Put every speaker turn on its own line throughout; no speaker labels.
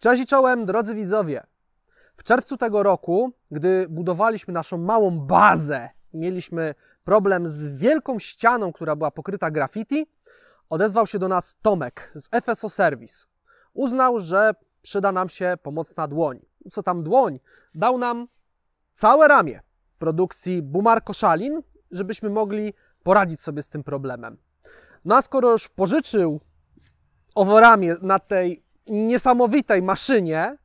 Cześć i czołem, drodzy widzowie. W czerwcu tego roku, gdy budowaliśmy naszą małą bazę, mieliśmy problem z wielką ścianą, która była pokryta graffiti, odezwał się do nas Tomek z FSO Service. Uznał, że przyda nam się pomocna dłoń. Co tam dłoń? Dał nam całe ramię produkcji Bumar Koszalin, żebyśmy mogli poradzić sobie z tym problemem. No a skoro już pożyczył owo ramię na tej niesamowitej maszynie,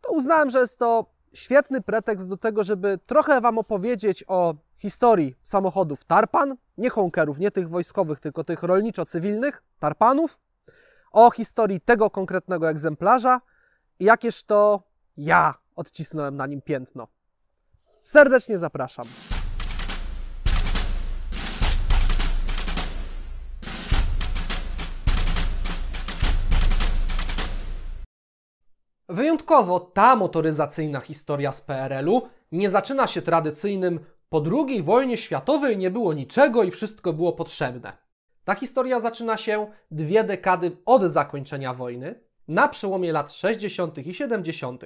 to uznałem, że jest to świetny pretekst do tego, żeby trochę Wam opowiedzieć o historii samochodów tarpan, nie honkerów, nie tych wojskowych, tylko tych rolniczo-cywilnych, tarpanów, o historii tego konkretnego egzemplarza i jakież to ja odcisnąłem na nim piętno. Serdecznie zapraszam. Wyjątkowo ta motoryzacyjna historia z PRL-u nie zaczyna się tradycyjnym po II wojnie światowej nie było niczego i wszystko było potrzebne. Ta historia zaczyna się dwie dekady od zakończenia wojny, na przełomie lat 60. i 70.,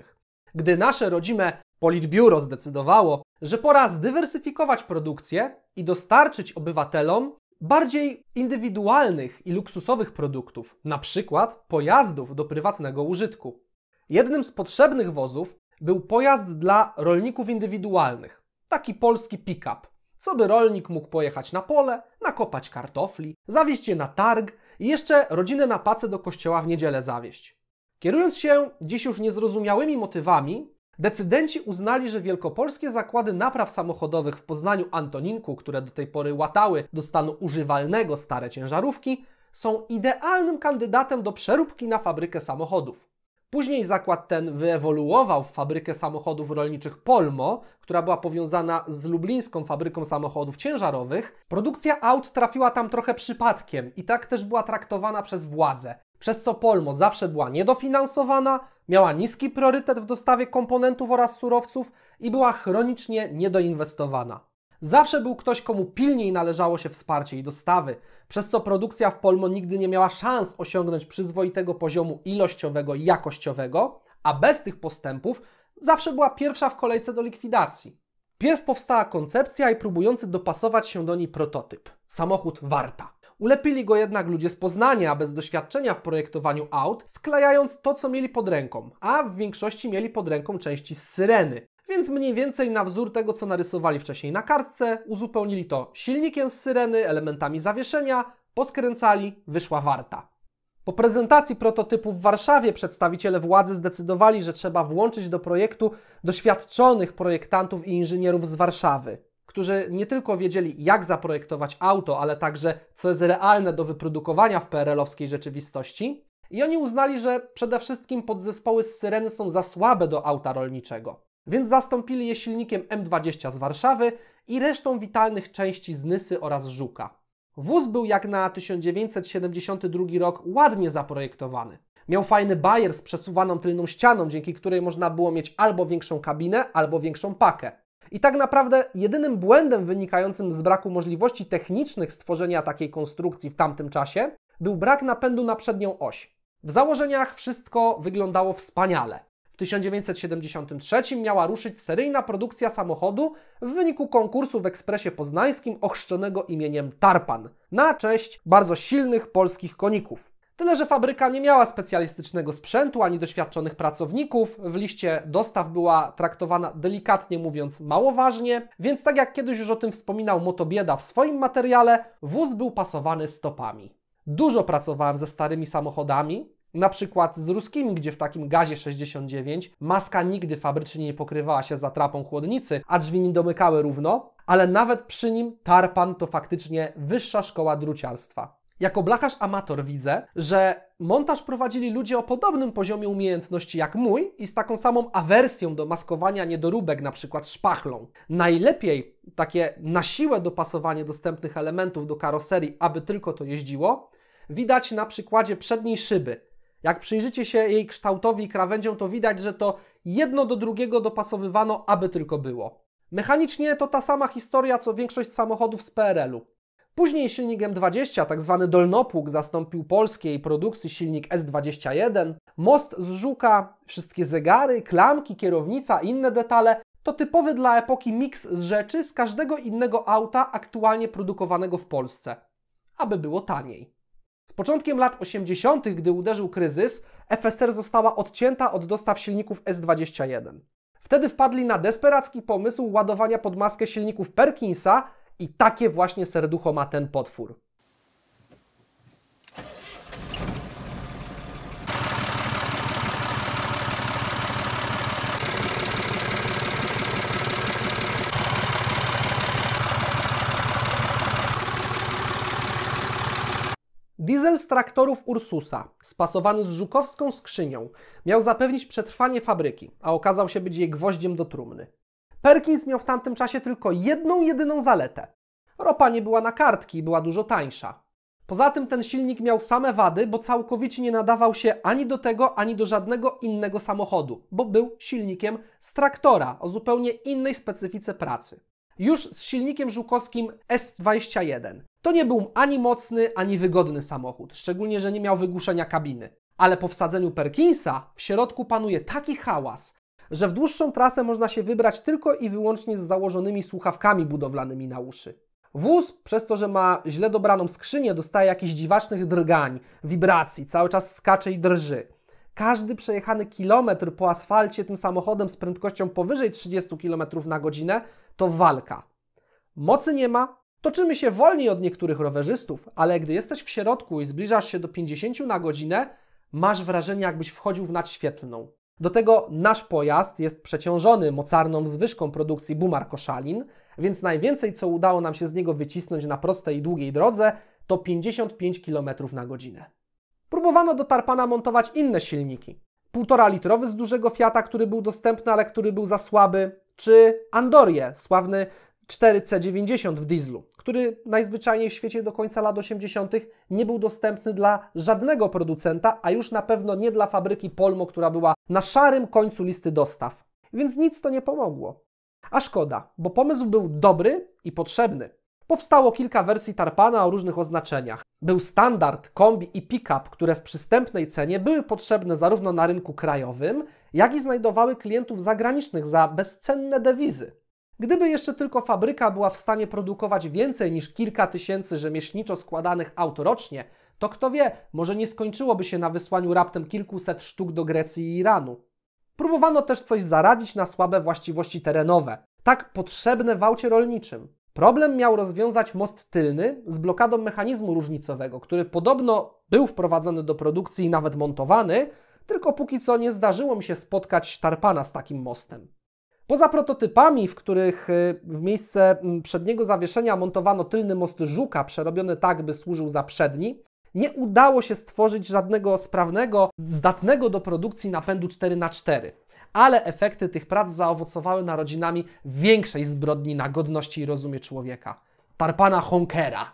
gdy nasze rodzime Politbiuro zdecydowało, że pora zdywersyfikować produkcję i dostarczyć obywatelom bardziej indywidualnych i luksusowych produktów, na przykład pojazdów do prywatnego użytku. Jednym z potrzebnych wozów był pojazd dla rolników indywidualnych, taki polski pick-up, co by rolnik mógł pojechać na pole, nakopać kartofli, zawieźć je na targ i jeszcze rodzinę na pacę do kościoła w niedzielę zawieźć. Kierując się dziś już niezrozumiałymi motywami, decydenci uznali, że wielkopolskie zakłady napraw samochodowych w Poznaniu Antoninku, które do tej pory łatały do stanu używalnego stare ciężarówki, są idealnym kandydatem do przeróbki na fabrykę samochodów. Później zakład ten wyewoluował w fabrykę samochodów rolniczych Polmo, która była powiązana z lublińską fabryką samochodów ciężarowych. Produkcja aut trafiła tam trochę przypadkiem i tak też była traktowana przez władze, przez co Polmo zawsze była niedofinansowana, miała niski priorytet w dostawie komponentów oraz surowców i była chronicznie niedoinwestowana. Zawsze był ktoś, komu pilniej należało się wsparcie i dostawy – przez co produkcja w Polmo nigdy nie miała szans osiągnąć przyzwoitego poziomu ilościowego i jakościowego, a bez tych postępów zawsze była pierwsza w kolejce do likwidacji. Pierw powstała koncepcja i próbujący dopasować się do niej prototyp samochód Warta. Ulepili go jednak ludzie z Poznania bez doświadczenia w projektowaniu aut, sklejając to, co mieli pod ręką, a w większości mieli pod ręką części z syreny. Więc mniej więcej na wzór tego, co narysowali wcześniej na kartce, uzupełnili to silnikiem z syreny, elementami zawieszenia, poskręcali, wyszła warta. Po prezentacji prototypu w Warszawie przedstawiciele władzy zdecydowali, że trzeba włączyć do projektu doświadczonych projektantów i inżynierów z Warszawy, którzy nie tylko wiedzieli, jak zaprojektować auto, ale także co jest realne do wyprodukowania w PRL-owskiej rzeczywistości. I oni uznali, że przede wszystkim podzespoły z Syreny są za słabe do auta rolniczego więc zastąpili je silnikiem M20 z Warszawy i resztą witalnych części z Nysy oraz Żuka. Wóz był jak na 1972 rok ładnie zaprojektowany. Miał fajny bajer z przesuwaną tylną ścianą, dzięki której można było mieć albo większą kabinę, albo większą pakę. I tak naprawdę jedynym błędem wynikającym z braku możliwości technicznych stworzenia takiej konstrukcji w tamtym czasie był brak napędu na przednią oś. W założeniach wszystko wyglądało wspaniale. W 1973 miała ruszyć seryjna produkcja samochodu w wyniku konkursu w ekspresie poznańskim ochrzczonego imieniem Tarpan na cześć bardzo silnych polskich koników. Tyle, że fabryka nie miała specjalistycznego sprzętu ani doświadczonych pracowników, w liście dostaw była traktowana delikatnie mówiąc mało ważnie, więc tak jak kiedyś już o tym wspominał Motobieda w swoim materiale, wóz był pasowany stopami. Dużo pracowałem ze starymi samochodami, na przykład z ruskimi, gdzie w takim gazie 69 maska nigdy fabrycznie nie pokrywała się zatrapą chłodnicy, a drzwi nie domykały równo, ale nawet przy nim tarpan to faktycznie wyższa szkoła druciarstwa. Jako blacharz amator widzę, że montaż prowadzili ludzie o podobnym poziomie umiejętności jak mój i z taką samą awersją do maskowania niedoróbek, na przykład szpachlą. Najlepiej takie na siłę dopasowanie dostępnych elementów do karoserii, aby tylko to jeździło, widać na przykładzie przedniej szyby, jak przyjrzycie się jej kształtowi i krawędziom, to widać, że to jedno do drugiego dopasowywano, aby tylko było. Mechanicznie to ta sama historia, co większość samochodów z PRL-u. Później silnik M20, tak zwany dolnopług, zastąpił polskiej produkcji silnik S21. Most z Żuka, wszystkie zegary, klamki, kierownica i inne detale to typowy dla epoki miks z rzeczy z każdego innego auta aktualnie produkowanego w Polsce, aby było taniej. Z początkiem lat 80., gdy uderzył kryzys, FSR została odcięta od dostaw silników S21. Wtedy wpadli na desperacki pomysł ładowania pod maskę silników Perkinsa i takie właśnie serducho ma ten potwór. Diesel z traktorów Ursusa, spasowany z żukowską skrzynią, miał zapewnić przetrwanie fabryki, a okazał się być jej gwoździem do trumny. Perkins miał w tamtym czasie tylko jedną jedyną zaletę. Ropa nie była na kartki i była dużo tańsza. Poza tym ten silnik miał same wady, bo całkowicie nie nadawał się ani do tego, ani do żadnego innego samochodu, bo był silnikiem z traktora o zupełnie innej specyfice pracy. Już z silnikiem żukowskim S21. To nie był ani mocny, ani wygodny samochód, szczególnie, że nie miał wygłuszenia kabiny. Ale po wsadzeniu Perkinsa w środku panuje taki hałas, że w dłuższą trasę można się wybrać tylko i wyłącznie z założonymi słuchawkami budowlanymi na uszy. Wóz, przez to, że ma źle dobraną skrzynię, dostaje jakichś dziwacznych drgań, wibracji, cały czas skacze i drży. Każdy przejechany kilometr po asfalcie tym samochodem z prędkością powyżej 30 km na godzinę to walka. Mocy nie ma, toczymy się wolniej od niektórych rowerzystów, ale gdy jesteś w środku i zbliżasz się do 50 na godzinę, masz wrażenie, jakbyś wchodził w nadświetlną. Do tego nasz pojazd jest przeciążony mocarną zwyżką produkcji Bumar Koszalin, więc najwięcej, co udało nam się z niego wycisnąć na prostej i długiej drodze, to 55 km na godzinę. Próbowano do tarpana montować inne silniki. Półtora litrowy z dużego Fiata, który był dostępny, ale który był za słaby, czy Andorie, sławny 4C90 w dieslu, który najzwyczajniej w świecie do końca lat 80. nie był dostępny dla żadnego producenta, a już na pewno nie dla fabryki Polmo, która była na szarym końcu listy dostaw. Więc nic to nie pomogło. A szkoda, bo pomysł był dobry i potrzebny. Powstało kilka wersji tarpana o różnych oznaczeniach. Był standard, kombi i pick-up, które w przystępnej cenie były potrzebne zarówno na rynku krajowym, jak i znajdowały klientów zagranicznych za bezcenne dewizy. Gdyby jeszcze tylko fabryka była w stanie produkować więcej niż kilka tysięcy rzemieślniczo składanych aut rocznie, to kto wie, może nie skończyłoby się na wysłaniu raptem kilkuset sztuk do Grecji i Iranu. Próbowano też coś zaradzić na słabe właściwości terenowe, tak potrzebne w aucie rolniczym. Problem miał rozwiązać most tylny z blokadą mechanizmu różnicowego, który podobno był wprowadzony do produkcji i nawet montowany, tylko póki co nie zdarzyło mi się spotkać tarpana z takim mostem. Poza prototypami, w których y, w miejsce mm, przedniego zawieszenia montowano tylny most żuka, przerobiony tak, by służył za przedni, nie udało się stworzyć żadnego sprawnego, zdatnego do produkcji napędu 4x4. Ale efekty tych prac zaowocowały narodzinami większej zbrodni na godności i rozumie człowieka tarpana Honkera.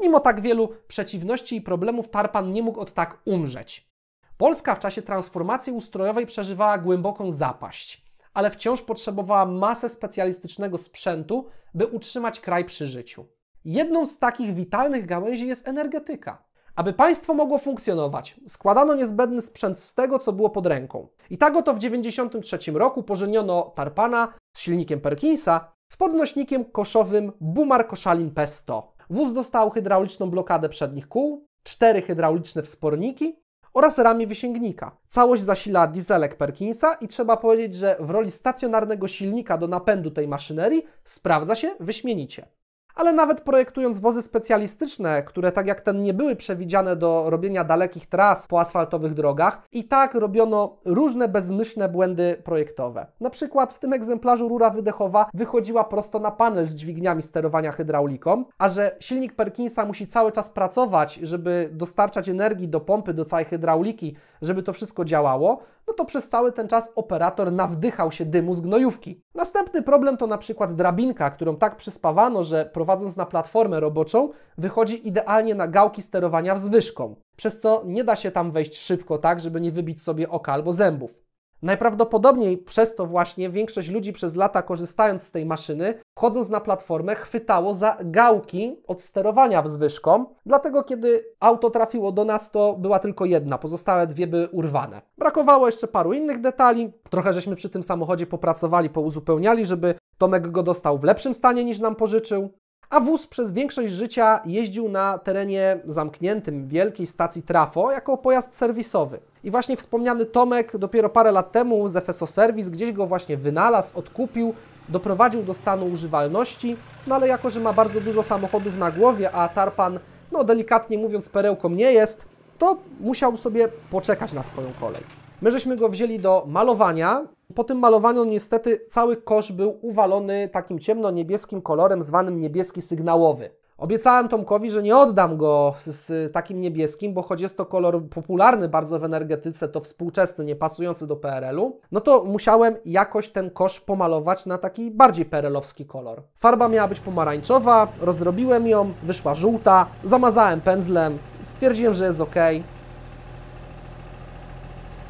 Mimo tak wielu przeciwności i problemów, tarpan nie mógł od tak umrzeć. Polska w czasie transformacji ustrojowej przeżywała głęboką zapaść, ale wciąż potrzebowała masę specjalistycznego sprzętu, by utrzymać kraj przy życiu. Jedną z takich witalnych gałęzi jest energetyka. Aby państwo mogło funkcjonować, składano niezbędny sprzęt z tego, co było pod ręką. I tak oto w 1993 roku pożeniono Tarpana z silnikiem Perkinsa z podnośnikiem koszowym Bumar Koszalin P100. Wóz dostał hydrauliczną blokadę przednich kół, cztery hydrauliczne wsporniki oraz ramię wysięgnika. Całość zasila dieselek Perkinsa i trzeba powiedzieć, że w roli stacjonarnego silnika do napędu tej maszynerii sprawdza się wyśmienicie. Ale nawet projektując wozy specjalistyczne, które tak jak ten nie były przewidziane do robienia dalekich tras po asfaltowych drogach, i tak robiono różne bezmyślne błędy projektowe. Na przykład w tym egzemplarzu rura wydechowa wychodziła prosto na panel z dźwigniami sterowania hydrauliką, a że silnik Perkinsa musi cały czas pracować, żeby dostarczać energii do pompy, do całej hydrauliki, żeby to wszystko działało, no to przez cały ten czas operator nawdychał się dymu z gnojówki. Następny problem to na przykład drabinka, którą tak przyspawano, że prowadząc na platformę roboczą, wychodzi idealnie na gałki sterowania wzwyżką, przez co nie da się tam wejść szybko tak, żeby nie wybić sobie oka albo zębów. Najprawdopodobniej przez to właśnie większość ludzi przez lata korzystając z tej maszyny, wchodząc na platformę, chwytało za gałki od sterowania wzwyżką, dlatego kiedy auto trafiło do nas, to była tylko jedna, pozostałe dwie były urwane. Brakowało jeszcze paru innych detali, trochę żeśmy przy tym samochodzie popracowali, pouzupełniali, żeby Tomek go dostał w lepszym stanie niż nam pożyczył a wóz przez większość życia jeździł na terenie zamkniętym wielkiej stacji trafo jako pojazd serwisowy. I właśnie wspomniany Tomek dopiero parę lat temu z FSO Service gdzieś go właśnie wynalazł, odkupił, doprowadził do stanu używalności, no ale jako, że ma bardzo dużo samochodów na głowie, a tarpan, no delikatnie mówiąc, perełką nie jest, to musiał sobie poczekać na swoją kolej. My żeśmy go wzięli do malowania. Po tym malowaniu niestety cały kosz był uwalony takim ciemno-niebieskim kolorem zwanym niebieski sygnałowy. Obiecałem Tomkowi, że nie oddam go z takim niebieskim, bo choć jest to kolor popularny bardzo w energetyce, to współczesny, nie pasujący do PRL-u, no to musiałem jakoś ten kosz pomalować na taki bardziej PRL-owski kolor. Farba miała być pomarańczowa, rozrobiłem ją, wyszła żółta, zamazałem pędzlem, stwierdziłem, że jest ok,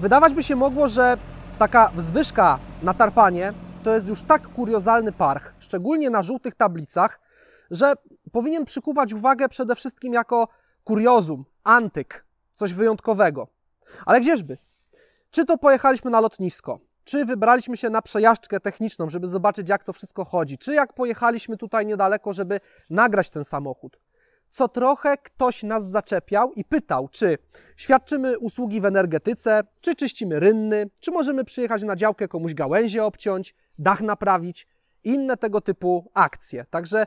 Wydawać by się mogło, że taka wzwyżka na tarpanie to jest już tak kuriozalny parch, szczególnie na żółtych tablicach, że powinien przykuwać uwagę przede wszystkim jako kuriozum, antyk, coś wyjątkowego. Ale gdzieżby? Czy to pojechaliśmy na lotnisko, czy wybraliśmy się na przejażdżkę techniczną, żeby zobaczyć, jak to wszystko chodzi, czy jak pojechaliśmy tutaj niedaleko, żeby nagrać ten samochód co trochę ktoś nas zaczepiał i pytał, czy świadczymy usługi w energetyce, czy czyścimy rynny, czy możemy przyjechać na działkę komuś gałęzie obciąć, dach naprawić, inne tego typu akcje. Także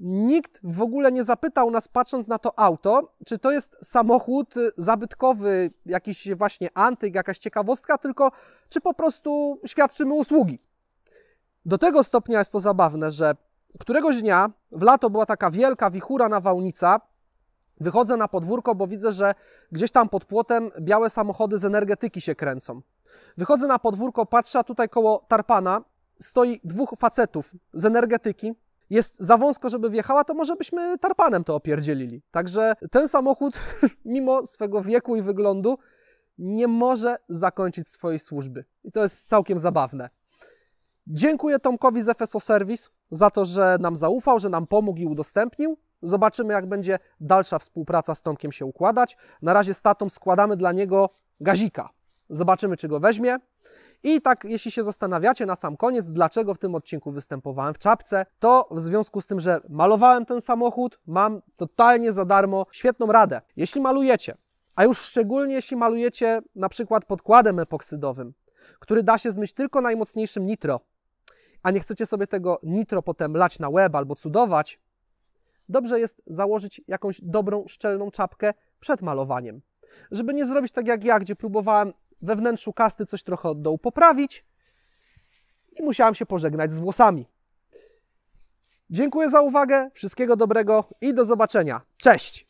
nikt w ogóle nie zapytał nas, patrząc na to auto, czy to jest samochód zabytkowy, jakiś właśnie antyk, jakaś ciekawostka, tylko czy po prostu świadczymy usługi. Do tego stopnia jest to zabawne, że któregoś dnia, w lato była taka wielka wichura nawałnica, wychodzę na podwórko, bo widzę, że gdzieś tam pod płotem białe samochody z energetyki się kręcą. Wychodzę na podwórko, patrzę, a tutaj koło tarpana stoi dwóch facetów z energetyki, jest za wąsko, żeby wjechała, to może byśmy tarpanem to opierdzielili. Także ten samochód, mimo swego wieku i wyglądu, nie może zakończyć swojej służby. I to jest całkiem zabawne. Dziękuję Tomkowi z FSO Service za to, że nam zaufał, że nam pomógł i udostępnił. Zobaczymy, jak będzie dalsza współpraca z Tomkiem się układać. Na razie z tatą składamy dla niego gazika. Zobaczymy, czy go weźmie. I tak, jeśli się zastanawiacie na sam koniec, dlaczego w tym odcinku występowałem w czapce, to w związku z tym, że malowałem ten samochód, mam totalnie za darmo świetną radę. Jeśli malujecie, a już szczególnie jeśli malujecie na przykład podkładem epoksydowym, który da się zmyć tylko najmocniejszym nitro, a nie chcecie sobie tego nitro potem lać na łeb albo cudować, dobrze jest założyć jakąś dobrą, szczelną czapkę przed malowaniem. Żeby nie zrobić tak jak ja, gdzie próbowałem we wnętrzu kasty coś trochę od dołu poprawić i musiałem się pożegnać z włosami. Dziękuję za uwagę, wszystkiego dobrego i do zobaczenia. Cześć!